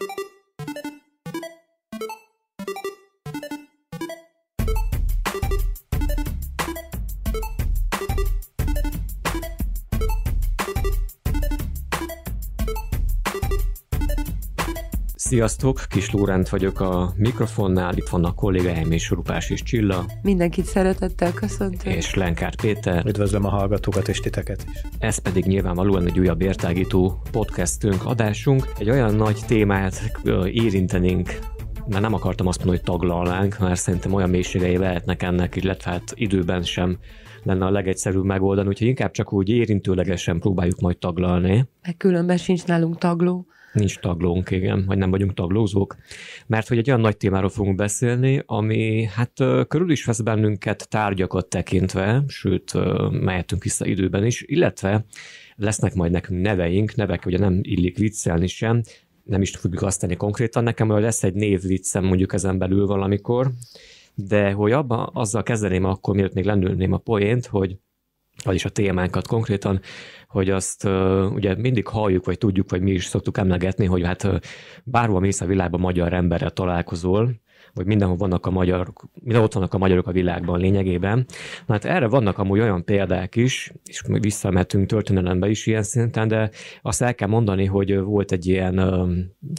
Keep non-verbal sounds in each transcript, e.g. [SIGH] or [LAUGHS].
thank you Sziasztok, Kis Lórend vagyok a mikrofonnál, itt vannak kollégáim és Rupás és Csilla. Mindenkit szeretettel köszöntök. És Lenkár Péter. Üdvözlöm a hallgatókat és titeket is. Ez pedig nyilvánvalóan egy újabb értágító podcastünk, adásunk. Egy olyan nagy témát érintenénk mert nem akartam azt mondani, hogy taglalnánk, mert szerintem olyan mélységei lehetnek ennek, illetve hát időben sem lenne a legegyszerűbb megoldani, úgyhogy inkább csak úgy érintőlegesen próbáljuk majd taglalni. Meg különben sincs nálunk tagló. Nincs taglónk, igen, vagy nem vagyunk taglózók. Mert hogy egy olyan nagy témáról fogunk beszélni, ami hát körül is vesz bennünket tárgyakat tekintve, sőt, mehetünk vissza időben is, illetve lesznek majd nekünk neveink, nevek ugye nem illik viccelni sem, nem is fogjuk azt tenni konkrétan, nekem lesz egy név viccem, mondjuk ezen belül valamikor, de hogy abban azzal kezdeném akkor, mielőtt még lennülném a poént, hogy vagyis a témánkat konkrétan, hogy azt uh, ugye mindig halljuk, vagy tudjuk, vagy mi is szoktuk emlegetni, hogy hát bárhol mész a világban magyar emberrel találkozol, vagy mindenhol vannak a magyarok, mindenhol ott vannak a magyarok a világban lényegében. Na hát erre vannak amúgy olyan példák is, és visszamehetünk történelembe is ilyen szinten, de azt el kell mondani, hogy volt egy ilyen,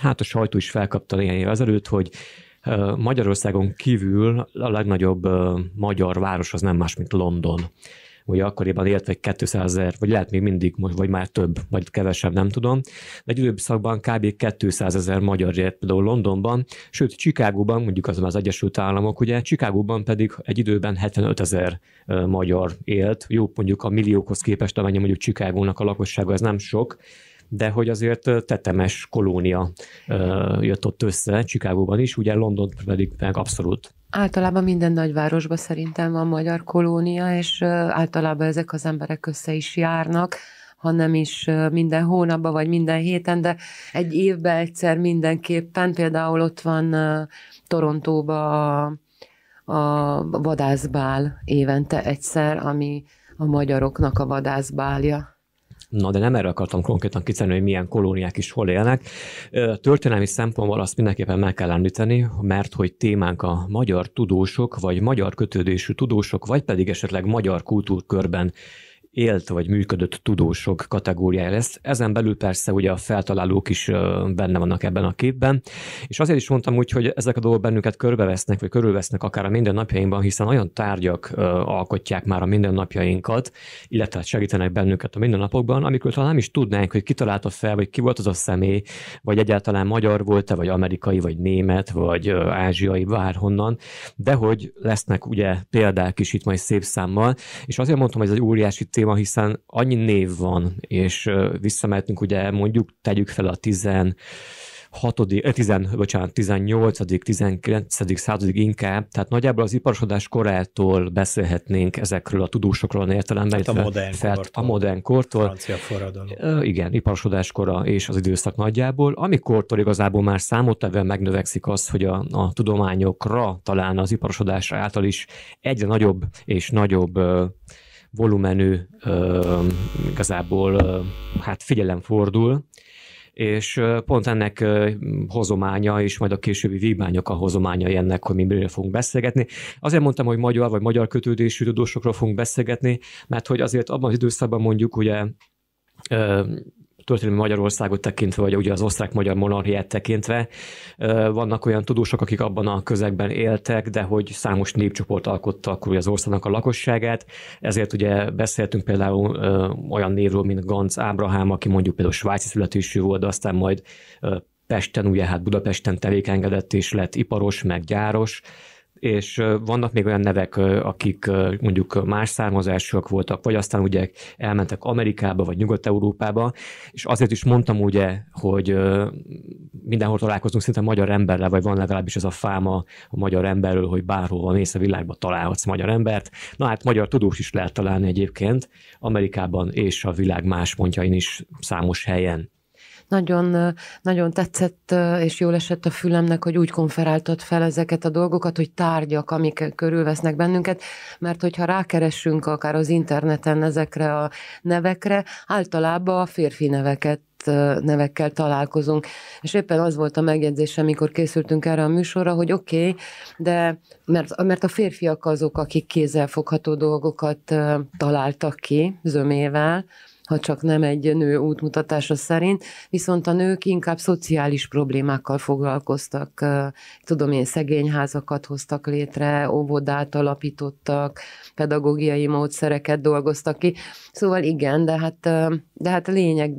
hát a sajtó is felkapta néhány év ezelőtt, hogy Magyarországon kívül a legnagyobb magyar város az nem más, mint London. Hogy akkoriban vagy 200 ezer, vagy lehet még mindig, vagy már több, vagy kevesebb, nem tudom. De egy időszakban kb. 200 ezer magyar élt például Londonban, sőt Csikágóban, mondjuk az az Egyesült Államok, ugye Csikágóban pedig egy időben 75 ezer magyar élt, jó mondjuk a milliókhoz képest, amennyi mondjuk Csikágónak a lakossága, ez nem sok, de hogy azért tetemes kolónia ö, jött ott össze, Csikágóban is, ugye London pedig meg abszolút Általában minden nagyvárosban szerintem van magyar kolónia, és általában ezek az emberek össze is járnak, hanem is minden hónapban vagy minden héten, de egy évben egyszer mindenképpen. Például ott van Torontóba a, a vadászbál évente egyszer, ami a magyaroknak a vadászbálja. Na de nem erre akartam konkrétan kitenni, hogy milyen kolóniák is hol élnek. Történelmi szempontból azt mindenképpen meg kell említeni, mert hogy témánk a magyar tudósok, vagy magyar kötődésű tudósok, vagy pedig esetleg magyar kultúrkörben élt vagy működött tudósok kategóriája lesz. Ezen belül persze ugye a feltalálók is benne vannak ebben a képben, és azért is mondtam úgy, hogy ezek a dolgok bennünket körbevesznek, vagy körülvesznek akár a mindennapjainkban, hiszen olyan tárgyak alkotják már a mindennapjainkat, illetve hát segítenek bennünket a mindennapokban, amikor talán nem is tudnánk, hogy kitalálta fel, vagy ki volt az a személy, vagy egyáltalán magyar volt-e, vagy amerikai, vagy német, vagy ázsiai, bárhonnan, de hogy lesznek ugye példák is itt majd szép számmal, és azért mondtam, hogy ez egy óriási téma, hiszen annyi név van, és visszamehetünk ugye mondjuk, tegyük fel a 16. 10, eh, bocsánat, 18. 19. századig inkább, tehát nagyjából az iparosodás korától beszélhetnénk ezekről a tudósokról a értelemben. Hát a modern felt, kortól. A modern kortól. Francia forradalom. Igen, iparosodás kora és az időszak nagyjából. Amikortól igazából már számottevően megnövekszik az, hogy a, a tudományokra, talán az iparosodás által is egyre nagyobb és nagyobb volumenű, igazából hát figyelem fordul, és pont ennek hozománya, és majd a későbbi vívmányok a hozományai ennek, hogy mi miről fogunk beszélgetni. Azért mondtam, hogy magyar vagy magyar kötődésű tudósokról fogunk beszélgetni, mert hogy azért abban az időszakban mondjuk ugye történelmi Magyarországot tekintve, vagy ugye az osztrák-magyar monarchiát tekintve, vannak olyan tudósok, akik abban a közegben éltek, de hogy számos népcsoport alkotta akkor az országnak a lakosságát, ezért ugye beszéltünk például olyan névről, mint Ganz Ábrahám, aki mondjuk például svájci születésű volt, de aztán majd Pesten, ugye hát Budapesten tevékenykedett és lett iparos, meg gyáros, és vannak még olyan nevek, akik mondjuk más származásúak voltak, vagy aztán ugye elmentek Amerikába, vagy Nyugat-Európába, és azért is mondtam ugye, hogy mindenhol találkozunk szinte magyar emberrel, vagy van legalábbis ez a fáma a magyar emberről, hogy bárhol van a világba találhatsz magyar embert. Na hát magyar tudós is lehet találni egyébként, Amerikában és a világ más pontjain is számos helyen nagyon, nagyon tetszett és jól esett a fülemnek, hogy úgy konferáltad fel ezeket a dolgokat, hogy tárgyak, amik körülvesznek bennünket, mert hogyha rákeressünk akár az interneten ezekre a nevekre, általában a férfi neveket nevekkel találkozunk. És éppen az volt a megjegyzés, amikor készültünk erre a műsorra, hogy oké, okay, de mert, mert a férfiak azok, akik kézzelfogható dolgokat találtak ki zömével, ha csak nem egy nő útmutatása szerint, viszont a nők inkább szociális problémákkal foglalkoztak, tudom én, szegényházakat hoztak létre, óvodát alapítottak, pedagógiai módszereket dolgoztak ki, szóval igen, de hát, de hát lényeg,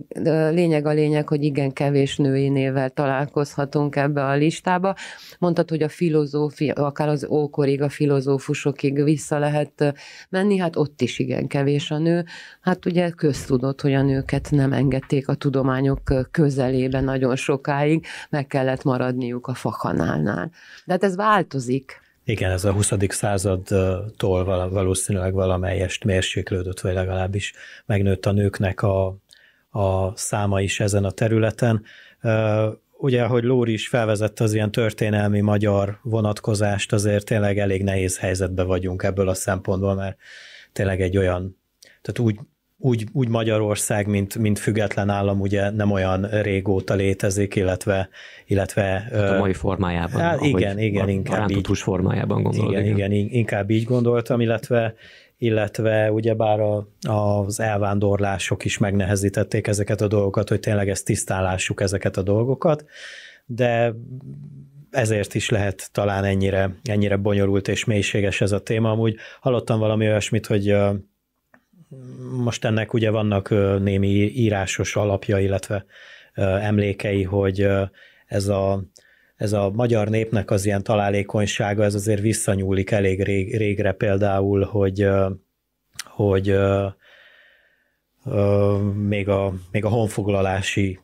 lényeg a lényeg, hogy igen, kevés női nével találkozhatunk ebbe a listába. Mondtad, hogy a filozófia, akár az ókorig, a filozófusokig vissza lehet menni, hát ott is igen kevés a nő. Hát ugye köztud látszódott, hogy a nőket nem engedték a tudományok közelébe nagyon sokáig, meg kellett maradniuk a fakanálnál. De hát ez változik. Igen, ez a 20. századtól valószínűleg valamelyest mérséklődött, vagy legalábbis megnőtt a nőknek a, a száma is ezen a területen. Ugye, ahogy Lóri is felvezette az ilyen történelmi magyar vonatkozást, azért tényleg elég nehéz helyzetben vagyunk ebből a szempontból, mert tényleg egy olyan, tehát úgy úgy, úgy Magyarország, mint, mint független állam ugye nem olyan régóta létezik, illetve... illetve hát a mai formájában. Hát igen, igen, inkább így. formájában gondolod. Igen, igen, igen, inkább így gondoltam, illetve illetve ugyebár a, az elvándorlások is megnehezítették ezeket a dolgokat, hogy tényleg ezt tisztálássuk ezeket a dolgokat, de ezért is lehet talán ennyire, ennyire bonyolult és mélységes ez a téma. Amúgy hallottam valami olyasmit, hogy most ennek ugye vannak némi írásos alapja, illetve emlékei, hogy ez a, ez a magyar népnek az ilyen találékonysága, ez azért visszanyúlik elég rég, régre például, hogy, hogy még a, még a honfoglalási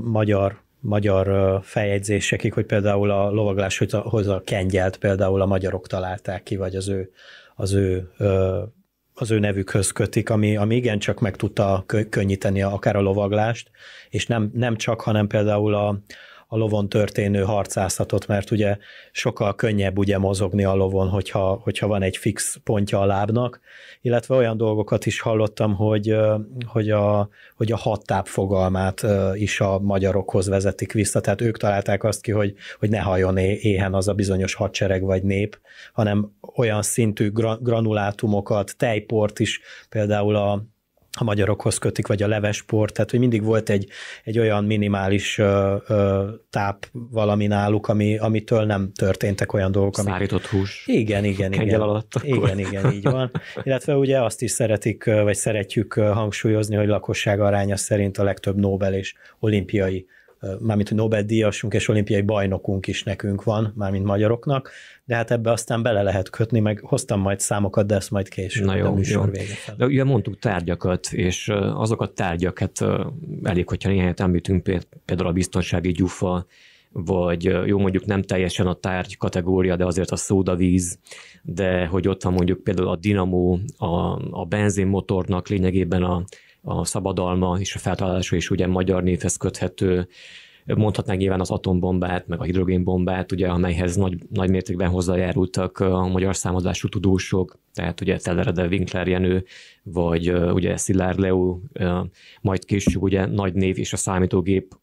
magyar magyar feljegyzésekig, hogy például a lovagláshoz a kengyelt például a magyarok találták ki, vagy az ő, az ő az ő nevükhöz kötik, ami, ami igencsak meg tudta könnyíteni akár a lovaglást, és nem, nem csak, hanem például a, a lovon történő harcászatot, mert ugye sokkal könnyebb ugye mozogni a lovon, hogyha, hogyha van egy fix pontja a lábnak, illetve olyan dolgokat is hallottam, hogy, hogy, a, hogy a hat fogalmát is a magyarokhoz vezetik vissza, tehát ők találták azt ki, hogy, hogy ne hajon éhen az a bizonyos hadsereg vagy nép, hanem olyan szintű granulátumokat, tejport is például a, a magyarokhoz kötik, vagy a levesport, tehát hogy mindig volt egy, egy olyan minimális ö, ö, táp valami náluk, ami, amitől nem történtek olyan dolgok. Amik... Szárított hús. Igen, igen, igen. alatt. Akkor. Igen, igen, így van. Illetve ugye azt is szeretik, vagy szeretjük hangsúlyozni, hogy lakosság aránya szerint a legtöbb Nobel és olimpiai mármint hogy Nobel-díjasunk és olimpiai bajnokunk is nekünk van, mármint magyaroknak, de hát ebbe aztán bele lehet kötni, meg hoztam majd számokat, de ezt majd később Na jó, De jó. De ugye mondtuk tárgyakat, és azok a tárgyak, elég, hogyha néhányat említünk, például a biztonsági gyufa, vagy jó mondjuk nem teljesen a tárgy kategória, de azért a szódavíz, de hogy ott van mondjuk például a dinamó, a, a benzinmotornak lényegében a, a szabadalma és a feltalálása is ugye magyar névhez köthető, mondhatnánk nyilván az atombombát, meg a hidrogénbombát, ugye, amelyhez nagy, nagy mértékben hozzájárultak a magyar számozású tudósok, tehát ugye Tellerede Winkler Jenő, vagy ugye Szilárd Leu, majd később ugye nagy név és a számítógép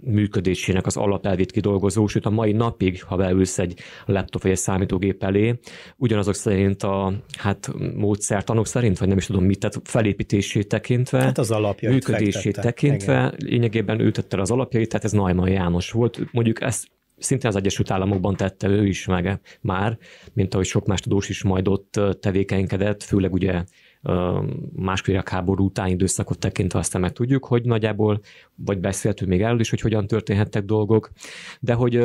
működésének az alapelvét kidolgozó, sőt a mai napig, ha beülsz egy laptop vagy egy számítógép elé, ugyanazok szerint a hát, módszertanok szerint, vagy nem is tudom mit, tehát felépítését tekintve, hát az alapja működését fektette. tekintve, Igen. lényegében ő tette az alapjait, tehát ez Najman János volt. Mondjuk ezt szintén az Egyesült Államokban tette ő is meg már, mint ahogy sok más tudós is majd ott tevékenykedett, főleg ugye másfél háború utáni időszakot tekintve aztán meg tudjuk, hogy nagyjából, vagy beszéltünk még erről is, hogy hogyan történhettek dolgok, de hogy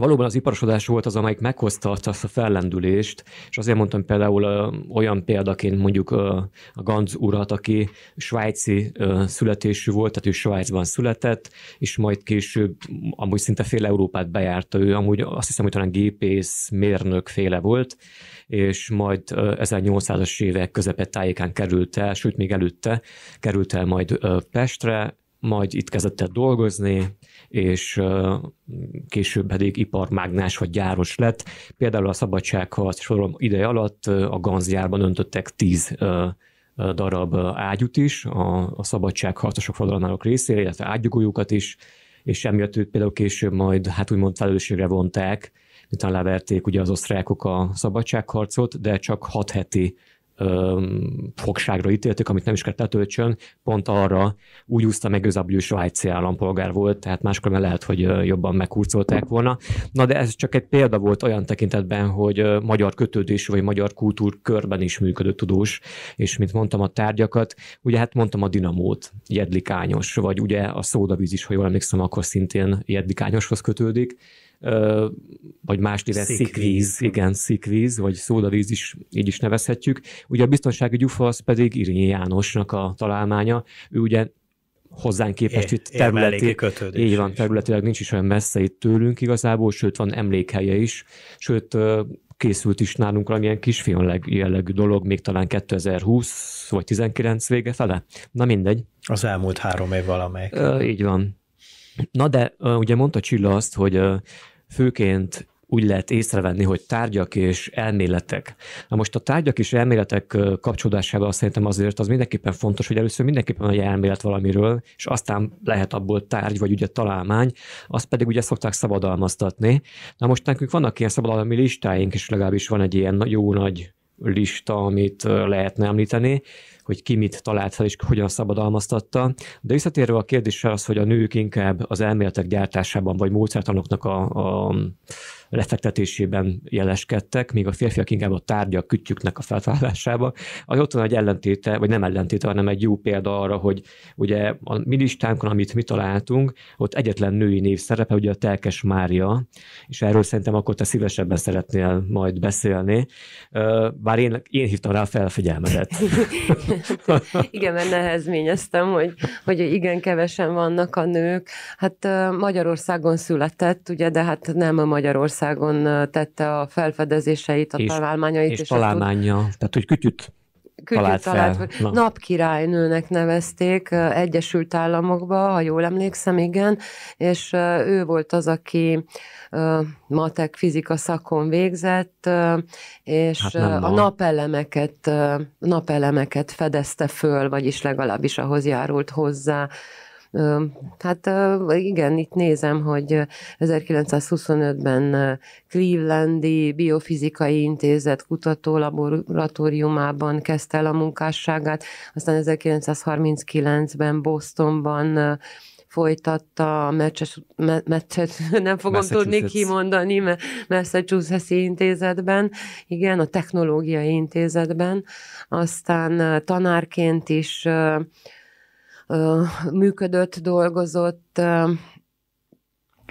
valóban az iparosodás volt az, amelyik meghozta azt a fellendülést, és azért mondtam például olyan példaként mondjuk a Ganz urat, aki svájci születésű volt, tehát ő Svájcban született, és majd később amúgy szinte fél Európát bejárta ő, amúgy azt hiszem, hogy talán gépész, mérnök féle volt, és majd 1800-as évek közepet tájékán került el, sőt még előtte került el majd Pestre, majd itt kezdett el dolgozni, és később pedig iparmágnás vagy gyáros lett. Például a szabadságharc sorom ideje alatt a ganzjárban öntöttek tíz darab ágyút is, a, a szabadságharcosok forradalmárok részére, illetve ágyugójukat is, és emiatt őt például később majd hát úgymond felelősségre vonták, miután leverték ugye az osztrákok a szabadságharcot, de csak hat heti fogságra ítéltük, amit nem is kellett letöltsön, pont arra úgy úszta meg igazából, hogy svájci állampolgár volt, tehát máskor lehet, hogy jobban megkurcolták volna. Na de ez csak egy példa volt olyan tekintetben, hogy magyar kötődés vagy magyar kultúrkörben is működő tudós, és mint mondtam a tárgyakat, ugye hát mondtam a dinamót, jedlikányos, vagy ugye a szódavíz is, ha jól emlékszem, akkor szintén jedlikányoshoz kötődik, vagy más néven szikvíz, igen, szikvíz, vagy szódavíz is így is nevezhetjük. Ugye a biztonsági gyufa az pedig Irinyi Jánosnak a találmánya. Ő ugye hozzánk képest é, itt területi, így van, területileg nincs is olyan messze itt tőlünk igazából, sőt van emlékhelye is, sőt készült is nálunk valamilyen kis jellegű dolog, még talán 2020 vagy 19 vége fele. Na mindegy. Az elmúlt három év valamelyik. Így van. Na de ugye mondta Csilla azt, hogy főként úgy lehet észrevenni, hogy tárgyak és elméletek. Na most a tárgyak és elméletek kapcsolódásával szerintem azért az mindenképpen fontos, hogy először mindenképpen egy elmélet valamiről, és aztán lehet abból tárgy, vagy ugye találmány, azt pedig ugye szokták szabadalmaztatni. Na most nekünk vannak ilyen szabadalmi listáink, és legalábbis van egy ilyen jó nagy lista, amit lehetne említeni, hogy ki mit talált fel és hogyan szabadalmaztatta. De visszatérve a kérdésre az, hogy a nők inkább az elméletek gyártásában vagy módszertanoknak a, a lefektetésében jeleskedtek, míg a férfiak inkább a tárgyak, kütyüknek a feltalálásába. Az ott van egy ellentéte, vagy nem ellentéte, hanem egy jó példa arra, hogy ugye a mi listánkon, amit mi találtunk, ott egyetlen női név szerepe, ugye a Telkes Mária, és erről szerintem akkor te szívesebben szeretnél majd beszélni, bár én, én hívtam rá a felfigyelmedet. [LAUGHS] [LAUGHS] igen, mert nehezményeztem, hogy, hogy igen, kevesen vannak a nők. Hát Magyarországon született, ugye, de hát nem a Magyarországon tette a felfedezéseit, a és, találmányait. És, és találmánya, tehát hogy kütyüt talált talált, fel. Na. Napkirálynőnek nevezték Egyesült Államokba, ha jól emlékszem, igen, és ő volt az, aki matek fizika szakon végzett, és hát a napelemeket, napelemeket fedezte föl, vagyis legalábbis ahhoz járult hozzá, Hát igen, itt nézem, hogy 1925-ben Clevelandi Biofizikai Intézet kutató laboratóriumában kezdte el a munkásságát, aztán 1939-ben Bostonban folytatta a meccset, [LAUGHS] nem fogom tudni kimondani, mert massachusetts intézetben, igen, a technológiai intézetben, aztán tanárként is működött, dolgozott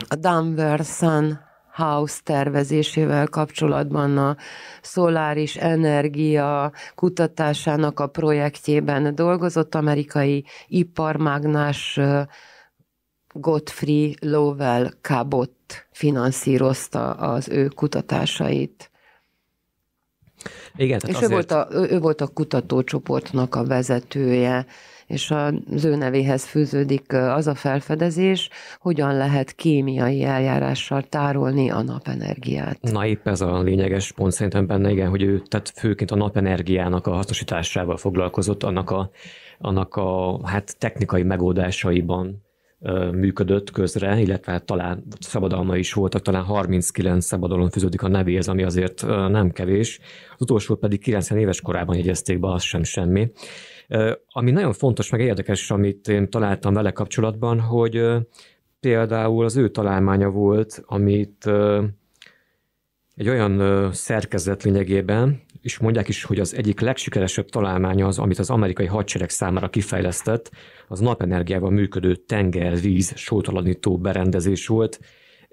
a Danversan House tervezésével kapcsolatban a szoláris energia kutatásának a projektjében dolgozott amerikai iparmágnás Godfrey Lowell Cabot finanszírozta az ő kutatásait. Igen, tehát és azért... ő, volt a, ő volt a kutatócsoportnak a vezetője és az ő nevéhez fűződik az a felfedezés, hogyan lehet kémiai eljárással tárolni a napenergiát. Na épp ez a lényeges pont szerintem benne, igen, hogy ő tehát főként a napenergiának a hasznosításával foglalkozott, annak a, annak a hát technikai megoldásaiban működött közre, illetve hát talán szabadalma is voltak, talán 39 szabadalom fűződik a nevéhez, ami azért nem kevés. Az utolsó pedig 90 éves korában jegyezték be, az sem semmi. Ami nagyon fontos, meg érdekes, amit én találtam vele kapcsolatban, hogy például az ő találmánya volt, amit egy olyan szerkezet lényegében, és mondják is, hogy az egyik legsikeresebb találmánya az, amit az amerikai hadsereg számára kifejlesztett, az napenergiával működő tengervíz sótalanító berendezés volt,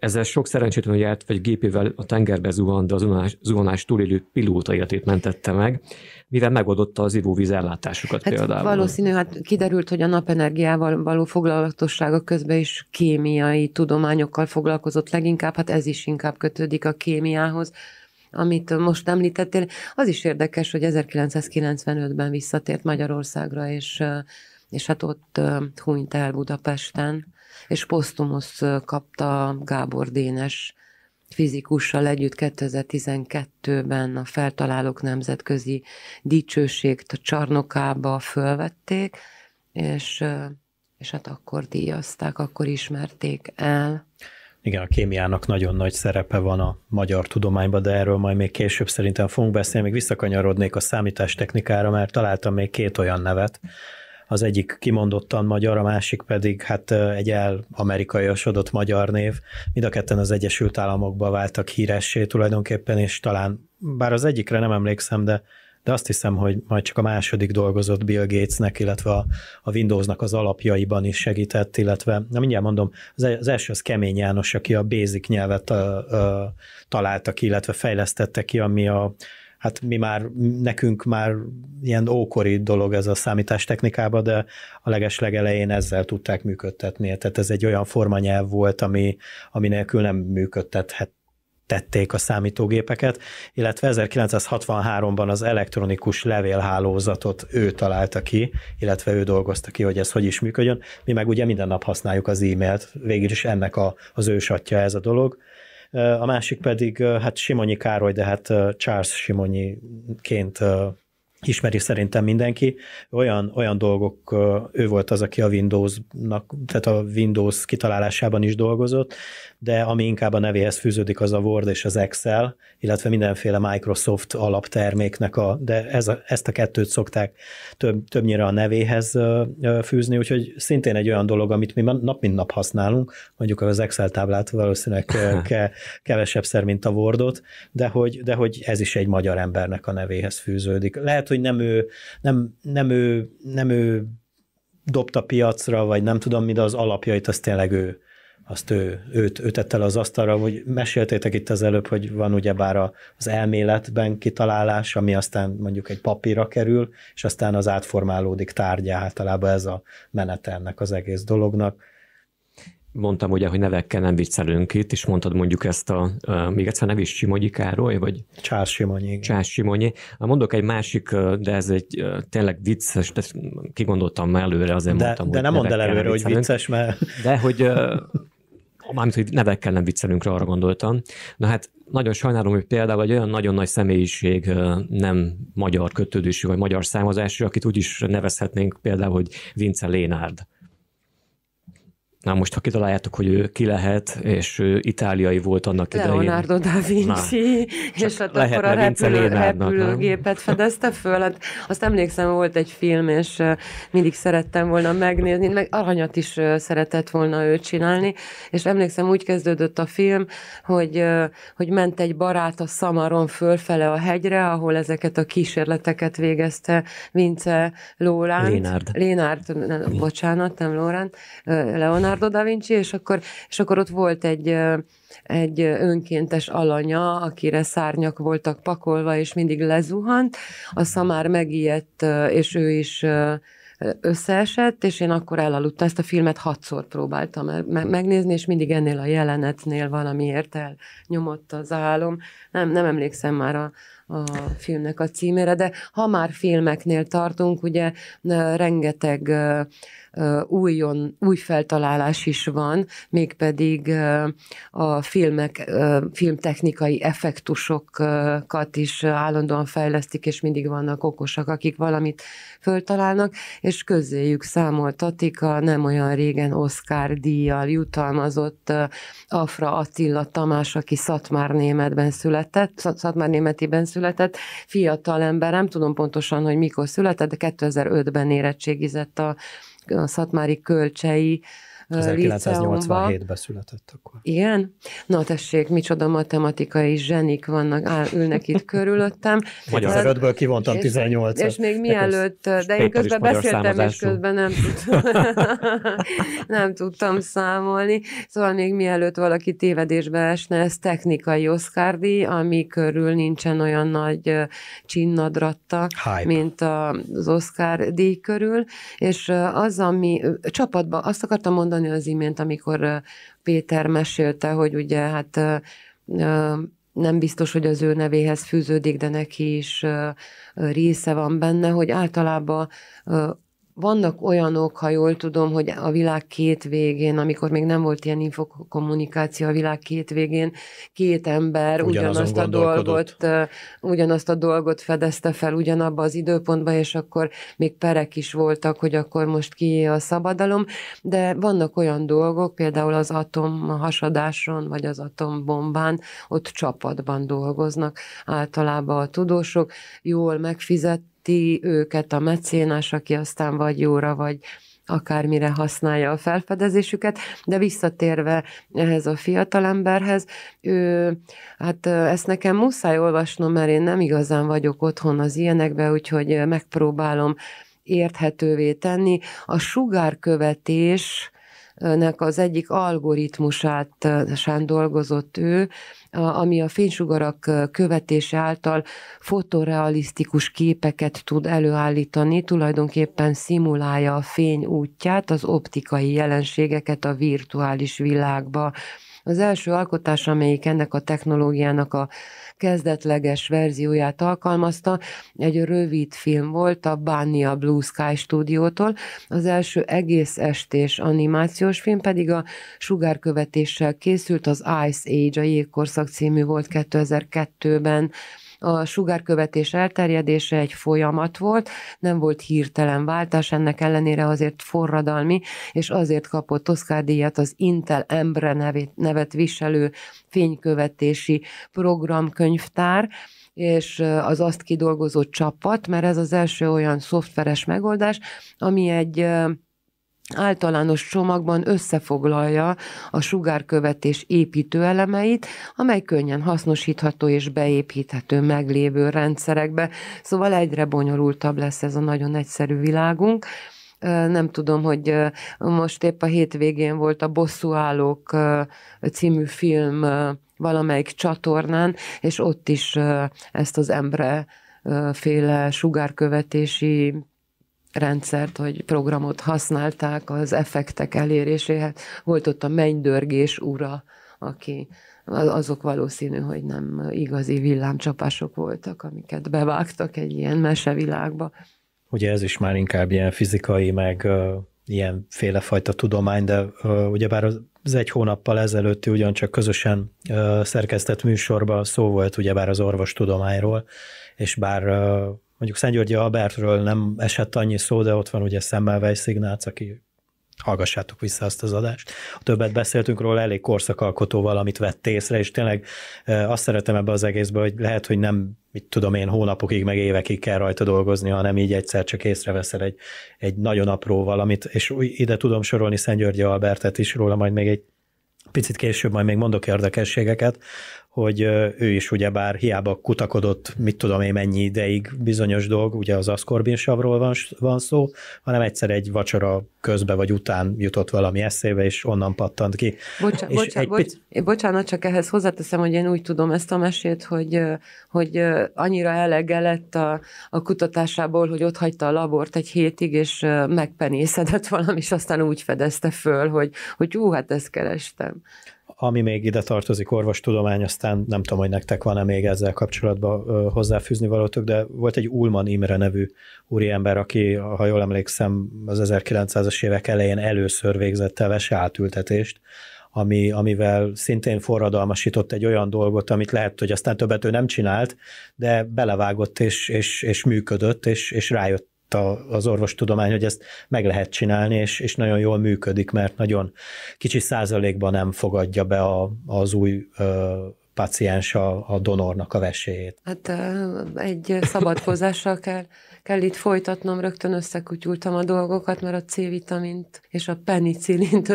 ezzel sok szerencsétlen járt, vagy gépével a tengerbe zuhant, de a zuhanás, zuhanás túlélő pilóta életét mentette meg, mivel megoldotta az ivóvíz ellátásukat hát például. Valószínű, hát kiderült, hogy a napenergiával való foglalatossága közben is kémiai tudományokkal foglalkozott leginkább, hát ez is inkább kötődik a kémiához amit most említettél. Az is érdekes, hogy 1995-ben visszatért Magyarországra, és, és hát ott hunyt el Budapesten és posztumusz kapta Gábor Dénes fizikussal együtt 2012-ben a Feltalálók Nemzetközi Dicsőség csarnokába fölvették, és, és hát akkor díjazták, akkor ismerték el. Igen, a kémiának nagyon nagy szerepe van a magyar tudományban, de erről majd még később szerintem fogunk beszélni. Még visszakanyarodnék a számítástechnikára, mert találtam még két olyan nevet, az egyik kimondottan magyar, a másik pedig hát egy el osodott magyar név. Mind a ketten az Egyesült Államokba váltak híressé tulajdonképpen, és talán, bár az egyikre nem emlékszem, de de azt hiszem, hogy majd csak a második dolgozott Bill Gatesnek, illetve a, a Windowsnak az alapjaiban is segített, illetve, na mindjárt mondom, az, az első az Kemény János, aki a Basic nyelvet találtak illetve fejlesztette ki, ami a, hát mi már, nekünk már ilyen ókori dolog ez a számítástechnikában, de a legesleg elején ezzel tudták működtetni. Tehát ez egy olyan formanyelv volt, ami, ami nélkül nem működtethet tették a számítógépeket, illetve 1963-ban az elektronikus levélhálózatot ő találta ki, illetve ő dolgozta ki, hogy ez hogy is működjön. Mi meg ugye minden nap használjuk az e-mailt, végül is ennek a, az ősatja ez a dolog a másik pedig hát Simonyi Károly, de hát Charles Simonyiként ismeri szerintem mindenki, olyan, olyan dolgok, ő volt az, aki a Windows-nak, tehát a Windows kitalálásában is dolgozott, de ami inkább a nevéhez fűződik, az a Word és az Excel, illetve mindenféle Microsoft alapterméknek, a, de ez a, ezt a kettőt szokták több, többnyire a nevéhez fűzni, úgyhogy szintén egy olyan dolog, amit mi nap mint nap használunk, mondjuk az Excel táblát valószínűleg ke, kevesebb szer, mint a Wordot, de hogy, de hogy ez is egy magyar embernek a nevéhez fűződik. Lehet, hogy nem ő, nem, nem ő, nem ő dobta piacra, vagy nem tudom mi, de az alapjait az tényleg ő, azt ő, őt, őt tette le az asztalra, hogy meséltétek itt az előbb, hogy van ugyebár az elméletben kitalálás, ami aztán mondjuk egy papírra kerül, és aztán az átformálódik tárgya, általában ez a menete ennek az egész dolognak mondtam ugye, hogy nevekkel nem viccelünk itt, és mondtad mondjuk ezt a, a még egyszer nem is Simonyi Károly, vagy? Csász Simonyi. Igen. Csász Simonyi. Mondok egy másik, de ez egy tényleg vicces, de kigondoltam már előre, azért de, mondtam, De nem mondd el előre, hogy vicces, mert... De hogy mármint, hogy nevekkel nem viccelünk, arra gondoltam. Na hát nagyon sajnálom, hogy például egy olyan nagyon nagy személyiség nem magyar kötődésű, vagy magyar származású, akit úgy is nevezhetnénk például, hogy Vince Lénárd Na most, ha kitaláljátok, hogy ő ki lehet, és ő itáliai volt annak Leonardo idején. Leonardo da Vinci, Na, és hát akkor a repülő, repülőgépet nem? fedezte föl. Hát azt emlékszem, volt egy film, és mindig szerettem volna megnézni, meg aranyat is szeretett volna ő csinálni, és emlékszem, úgy kezdődött a film, hogy, hogy ment egy barát a szamaron fölfele a hegyre, ahol ezeket a kísérleteket végezte Vince Lóránt. Lénárd. Lénárd, bocsánat, nem Lóránt, Leonardo Leonardo da Vinci, és akkor, és akkor ott volt egy, egy önkéntes alanya, akire szárnyak voltak pakolva, és mindig lezuhant. A szamár megijedt, és ő is összeesett, és én akkor elaludtam. Ezt a filmet hatszor próbáltam megnézni, és mindig ennél a jelenetnél valamiért elnyomott az álom. Nem, nem emlékszem már a, a filmnek a címére, de ha már filmeknél tartunk, ugye rengeteg újon, új feltalálás is van, mégpedig a filmek, filmtechnikai effektusokat is állandóan fejlesztik, és mindig vannak okosak, akik valamit föltalálnak, és közéjük számoltatik a nem olyan régen Oscar díjjal jutalmazott Afra Attila Tamás, aki Szatmár németben született, Szatmár németiben született, fiatal ember, nem tudom pontosan, hogy mikor született, de 2005-ben érettségizett a szatmári kölcsei 1987-ben született akkor. Igen? Na tessék, micsoda matematikai zsenik vannak, áll, ülnek itt körülöttem. Magyar hát, 5-ből kivontam 18 és, és még mielőtt, de én közben beszéltem, és közben nem tudtam, [LAUGHS] nem tudtam számolni. Szóval még mielőtt valaki tévedésbe esne, ez technikai Oscar ami körül nincsen olyan nagy csinnadratta, Hype. mint az Oscar díj körül, és az, ami csapatban, azt akartam mondani, mondani az imént, amikor Péter mesélte, hogy ugye hát nem biztos, hogy az ő nevéhez fűződik, de neki is része van benne, hogy általában vannak olyanok, ha jól tudom, hogy a világ két végén, amikor még nem volt ilyen infokommunikáció a világ két végén, két ember ugyanazt a, dolgot, ugyanazt a dolgot fedezte fel ugyanabba az időpontba, és akkor még perek is voltak, hogy akkor most ki a szabadalom, de vannak olyan dolgok, például az atom hasadáson, vagy az atombombán, ott csapatban dolgoznak általában a tudósok, jól megfizett segíti őket a mecénás, aki aztán vagy jóra, vagy akármire használja a felfedezésüket, de visszatérve ehhez a fiatalemberhez, ő, hát ezt nekem muszáj olvasnom, mert én nem igazán vagyok otthon az ilyenekben, úgyhogy megpróbálom érthetővé tenni. A sugárkövetésnek az egyik algoritmusát dolgozott ő, ami a fénysugarak követése által fotorealisztikus képeket tud előállítani, tulajdonképpen szimulálja a fény útját, az optikai jelenségeket a virtuális világba. Az első alkotás, amelyik ennek a technológiának a kezdetleges verzióját alkalmazta, egy rövid film volt a Bánia Blue Sky stúdiótól, az első egész estés animációs film pedig a sugárkövetéssel készült, az Ice Age, a Jégkorszak című volt 2002-ben, a sugárkövetés elterjedése egy folyamat volt, nem volt hirtelen váltás, ennek ellenére azért forradalmi, és azért kapott Oscar díjat az Intel Embre nevét, nevet viselő fénykövetési programkönyvtár, és az azt kidolgozó csapat, mert ez az első olyan szoftveres megoldás, ami egy általános csomagban összefoglalja a sugárkövetés építő elemeit, amely könnyen hasznosítható és beépíthető meglévő rendszerekbe. Szóval egyre bonyolultabb lesz ez a nagyon egyszerű világunk. Nem tudom, hogy most épp a hétvégén volt a Bosszúállók című film valamelyik csatornán, és ott is ezt az embre féle sugárkövetési rendszert, hogy programot használták az effektek eléréséhez. Volt ott a mennydörgés ura, aki azok valószínű, hogy nem igazi villámcsapások voltak, amiket bevágtak egy ilyen mesevilágba. Ugye ez is már inkább ilyen fizikai, meg uh, ilyenféle fajta tudomány, de uh, ugyebár az egy hónappal ezelőtti ugyancsak közösen uh, szerkesztett műsorban szó volt ugyebár az orvostudományról, és bár uh, mondjuk Szent Györgyi Albertről nem esett annyi szó, de ott van ugye Szemmelweis Szignác, aki hallgassátok vissza azt az adást. Többet beszéltünk róla, elég korszakalkotó valamit vett észre, és tényleg e, azt szeretem ebbe az egészbe, hogy lehet, hogy nem mit tudom én, hónapokig, meg évekig kell rajta dolgozni, hanem így egyszer csak észreveszel egy, egy nagyon apró valamit, és ide tudom sorolni Szent Györgyi Albertet is, róla majd még egy picit később, majd még mondok érdekességeket, hogy ő is ugyebár hiába kutakodott, mit tudom én mennyi ideig bizonyos dolg, ugye az aszkorbinsavról van, van szó, hanem egyszer egy vacsora közbe vagy után jutott valami eszébe, és onnan pattant ki. Bocsa, és bocsa, egy bocs, pic... Bocsánat, csak ehhez hozzáteszem, hogy én úgy tudom ezt a mesét, hogy, hogy annyira elege lett a, a kutatásából, hogy ott hagyta a labort egy hétig, és megpenészedett valami, és aztán úgy fedezte föl, hogy, hogy ú, hát ezt kerestem. Ami még ide tartozik, orvostudomány, aztán nem tudom, hogy nektek van-e még ezzel kapcsolatban hozzáfűzni valótok, de volt egy Ulman Imre nevű úriember, aki, ha jól emlékszem, az 1900-as évek elején először végzett teves átültetést, ami, amivel szintén forradalmasított egy olyan dolgot, amit lehet, hogy aztán többet ő nem csinált, de belevágott és, és, és működött, és, és rájött a, az orvostudomány, hogy ezt meg lehet csinálni, és, és nagyon jól működik, mert nagyon kicsi százalékban nem fogadja be a, az új ö, paciens a, a donornak a veséjét. Hát egy szabadkozással kell, kell itt folytatnom, rögtön összekutyultam a dolgokat, mert a C-vitamint és a penicillint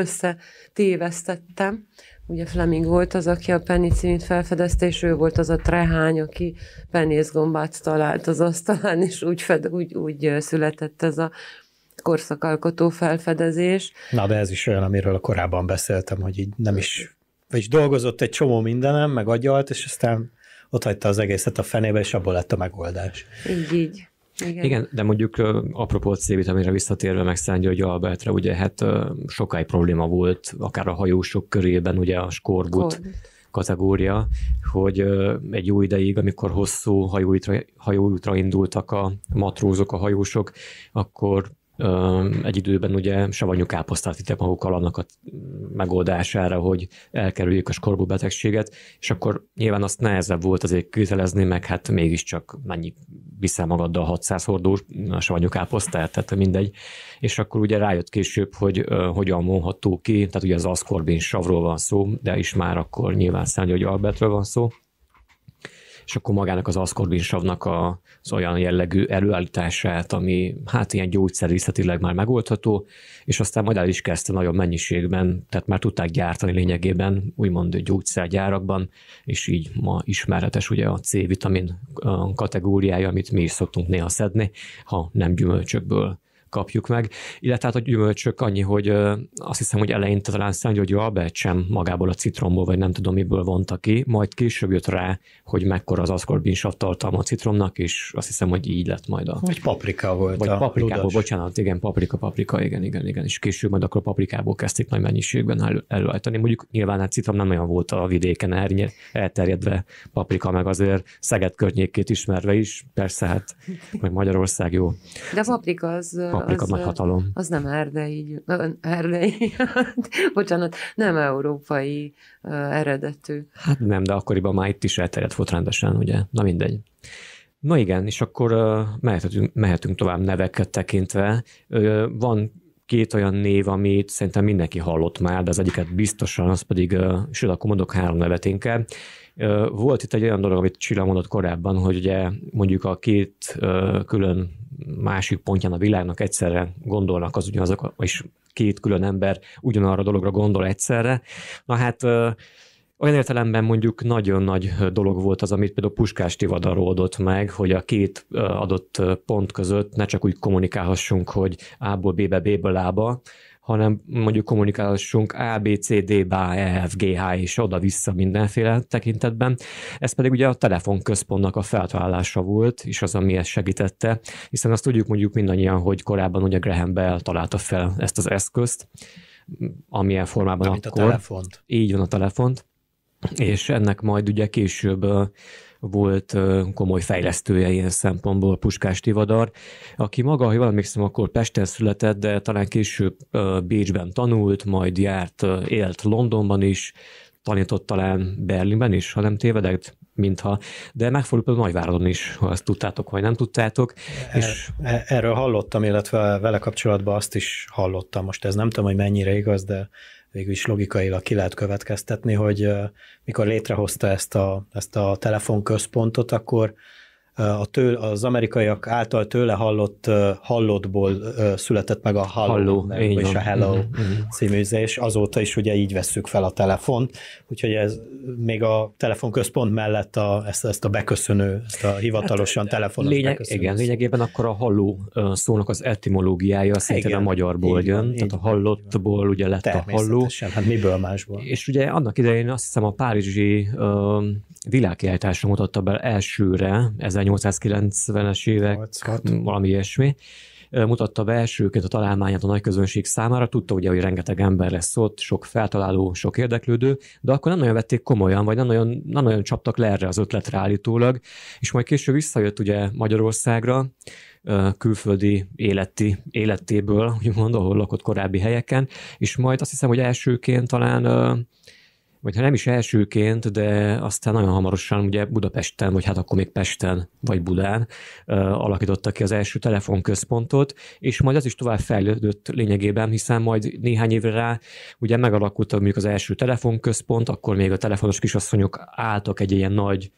tévesztettem. Ugye Fleming volt az, aki a penicillint felfedezte, és ő volt az a trehány, aki penészgombát talált az asztalán, és úgy, fed, úgy, úgy született ez a korszakalkotó felfedezés. Na, de ez is olyan, amiről korábban beszéltem, hogy így nem is, vagyis dolgozott egy csomó mindenem, meg agyalt, és aztán ott hagyta az egészet a fenébe, és abból lett a megoldás. Így, így. Igen. Igen, de mondjuk apropó C-vitaminra visszatérve meg hogy Albertre, ugye hát sokáig probléma volt, akár a hajósok körében ugye a skorbut kategória, hogy egy jó ideig, amikor hosszú hajóútra, hajóútra indultak a matrózok, a hajósok, akkor egy időben ugye savanyú káposztát vittek magukkal annak a mm, megoldására, hogy elkerüljék a skorbú betegséget, és akkor nyilván azt nehezebb volt azért kételezni, meg hát mégiscsak mennyi viszel magaddal 600 a savanyú káposztát, tehát mindegy. És akkor ugye rájött később, hogy uh, hogyan mondható ki, tehát ugye az aszkorbin savról van szó, de is már akkor nyilván számít, hogy Albertről van szó, és akkor magának az aszkorbinsavnak a az olyan jellegű előállítását, ami hát ilyen gyógyszerészetileg már megoldható, és aztán majd el is kezdte nagyobb mennyiségben, tehát már tudták gyártani lényegében, úgymond gyógyszergyárakban, és így ma ismeretes ugye a C-vitamin kategóriája, amit mi is szoktunk néha szedni, ha nem gyümölcsökből kapjuk meg, illetve hát a gyümölcsök annyi, hogy azt hiszem, hogy eleinte talán Szentgyörgyi Albert sem magából a citromból, vagy nem tudom miből vonta ki, majd később jött rá, hogy mekkora az aszkorbinsav tartalma a citromnak, és azt hiszem, hogy így lett majd a... Vagy paprika volt Vagy a paprikából, ludas. bocsánat, igen, paprika, paprika, igen, igen, igen, és később majd akkor paprikából kezdték nagy mennyiségben elő, előállítani. Mondjuk nyilván hát citrom nem olyan volt a vidéken elterjedve, paprika meg azért Szeged környékét ismerve is, persze hát, meg Magyarország jó. De a paprika az Afrika az, nagy hatalom. Az nem erdei, erdei [LAUGHS] bocsánat, nem európai uh, eredetű. Hát nem, de akkoriban már itt is elterjedt volt rendesen, ugye? Na mindegy. Na igen, és akkor uh, mehetünk, mehetünk tovább neveket tekintve. Uh, van két olyan név, amit szerintem mindenki hallott már, de az egyiket biztosan, az pedig, sőt, akkor mondok három nevet inkább. Volt itt egy olyan dolog, amit Csilla mondott korábban, hogy ugye mondjuk a két külön másik pontján a világnak egyszerre gondolnak az ugyanazok, és két külön ember ugyanarra a dologra gondol egyszerre. Na hát olyan értelemben mondjuk nagyon nagy dolog volt az, amit például Puskás Tivadar oldott meg, hogy a két adott pont között ne csak úgy kommunikálhassunk, hogy A-ból B-be, B-ből A-ba, hanem mondjuk kommunikálhassunk A, B, C, D, B, E, F, G, H és oda-vissza mindenféle tekintetben. Ez pedig ugye a telefonközpontnak a feltalálása volt, és az, ami ezt segítette, hiszen azt tudjuk mondjuk mindannyian, hogy korábban ugye Graham Bell találta fel ezt az eszközt, amilyen formában Amint akkor. a telefont. Így van a telefont és ennek majd ugye később volt komoly fejlesztője ilyen szempontból Puskás Tivadar, aki maga, ha jól emlékszem, akkor Pesten született, de talán később Bécsben tanult, majd járt, élt Londonban is, tanított talán Berlinben is, ha nem tévedek, mintha, de megfordult Nagyváradon is, ha ezt tudtátok, vagy nem tudtátok. Er, és... E, e, erről hallottam, illetve vele kapcsolatban azt is hallottam, most ez nem tudom, hogy mennyire igaz, de végül is logikailag ki lehet következtetni, hogy mikor létrehozta ezt a, ezt a telefonközpontot, akkor a tő, az amerikaiak által tőle hallott hallottból született meg a Halló, nem, és a Hello mm-hmm. című, izé, és azóta is ugye így vesszük fel a telefon, úgyhogy ez még a telefonközpont mellett a, ezt, ezt a beköszönő, ezt a hivatalosan hát, telefonos lényeg, Igen, lényegében akkor a Halló szónak az etimológiája szintén igen, a magyarból jön, így, tehát a hallottból ugye lett a Halló. hát miből másból. És ugye annak idején azt hiszem a párizsi uh, világkiáltásra mutatta be elsőre, ez 1890-es évek, 86. valami ilyesmi mutatta be elsőként a találmányát a nagy közönség számára, tudta ugye, hogy rengeteg ember lesz ott, sok feltaláló, sok érdeklődő, de akkor nem nagyon vették komolyan, vagy nem nagyon, nem nagyon csaptak le erre az ötletre állítólag, és majd később visszajött ugye Magyarországra, külföldi életi, életéből, úgymond, ahol lakott korábbi helyeken, és majd azt hiszem, hogy elsőként talán vagy ha nem is elsőként, de aztán nagyon hamarosan ugye Budapesten, vagy hát akkor még Pesten, vagy Budán alakította ki az első telefonközpontot, és majd az is tovább fejlődött lényegében, hiszen majd néhány évre rá ugye megalakult mondjuk az első telefonközpont, akkor még a telefonos kisasszonyok álltak egy ilyen nagy